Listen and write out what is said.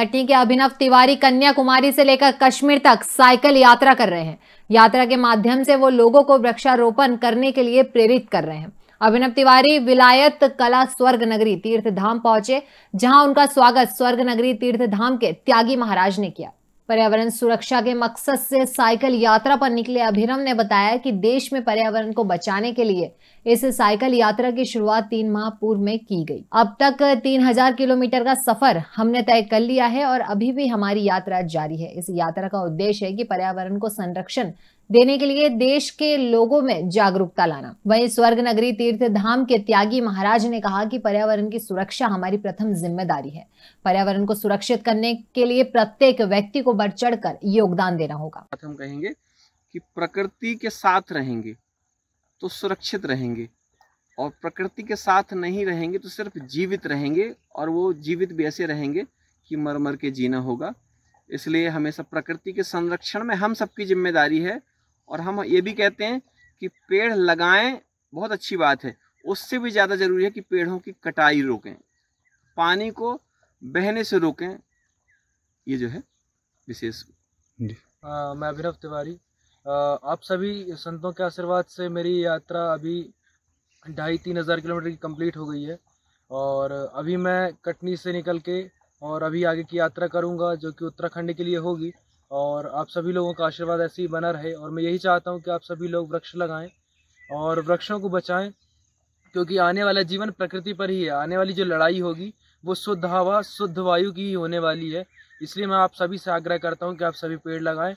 कटनी के अभिनव तिवारी कन्याकुमारी से लेकर कश्मीर तक साइकिल यात्रा कर रहे हैं यात्रा के माध्यम से वो लोगों को वृक्षारोपण करने के लिए प्रेरित कर रहे हैं अभिनव तिवारी विलायत कला स्वर्ग नगरी तीर्थ धाम पहुंचे जहां उनका स्वागत स्वर्ग नगरी तीर्थ धाम के त्यागी महाराज ने किया पर्यावरण सुरक्षा के मकसद से साइकिल यात्रा पर निकले अभिनव ने बताया कि देश में पर्यावरण को बचाने के लिए इस साइकिल यात्रा की शुरुआत तीन माह पूर्व में की गई अब तक तीन हजार किलोमीटर का सफर हमने तय कर लिया है और अभी भी हमारी यात्रा जारी है इस यात्रा का उद्देश्य है कि पर्यावरण को संरक्षण देने के लिए देश के लोगों में जागरूकता लाना वहीं स्वर्ग नगरी तीर्थ धाम के त्यागी महाराज ने कहा कि पर्यावरण की सुरक्षा हमारी प्रथम जिम्मेदारी है पर्यावरण को सुरक्षित करने के लिए प्रत्येक व्यक्ति को बढ़ चढ़ योगदान देना होगा हम कहेंगे कि प्रकृति के साथ रहेंगे तो सुरक्षित रहेंगे और प्रकृति के साथ नहीं रहेंगे तो सिर्फ जीवित रहेंगे और वो जीवित भी ऐसे रहेंगे कि मर मर के जीना होगा इसलिए हमेशा प्रकृति के संरक्षण में हम सबकी जिम्मेदारी है और हम ये भी कहते हैं कि पेड़ लगाएं बहुत अच्छी बात है उससे भी ज़्यादा ज़रूरी है कि पेड़ों की कटाई रोकें पानी को बहने से रोकें ये जो है विशेष हाँ, मैं अभिनव तिवारी आप सभी संतों के आशीर्वाद से मेरी यात्रा अभी ढाई तीन हज़ार किलोमीटर की कंप्लीट हो गई है और अभी मैं कटनी से निकल के और अभी आगे की यात्रा करूंगा जो कि उत्तराखंड के लिए होगी और आप सभी लोगों का आशीर्वाद ऐसे ही बना रहे और मैं यही चाहता हूं कि आप सभी लोग वृक्ष लगाएं और वृक्षों को बचाएं क्योंकि आने वाला जीवन प्रकृति पर ही है आने वाली जो लड़ाई होगी वो शुद्ध हवा शुद्ध वायु की ही होने वाली है इसलिए मैं आप सभी से आग्रह करता हूँ कि आप सभी पेड़ लगाएँ